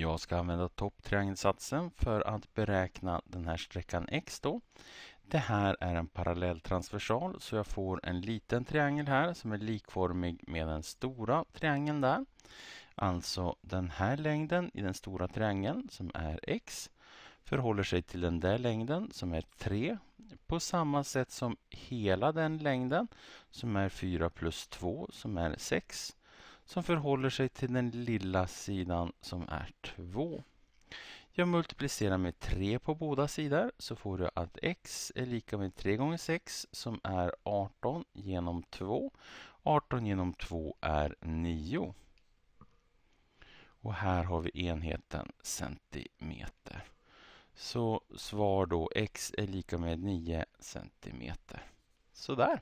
jag ska använda topptriangelsatsen för att beräkna den här sträckan x då. Det här är en parallell transversal så jag får en liten triangel här som är likformig med den stora triangeln där. Alltså den här längden i den stora triangeln som är x förhåller sig till den där längden som är 3 på samma sätt som hela den längden som är 4 plus 2 som är 6 som förhåller sig till den lilla sidan som är 2. Jag multiplicerar med 3 på båda sidor så får jag att x är lika med 3 gånger 6 som är 18 genom 2. 18 genom 2 är 9. Och här har vi enheten centimeter. Så svar då x är lika med 9 centimeter. Sådär.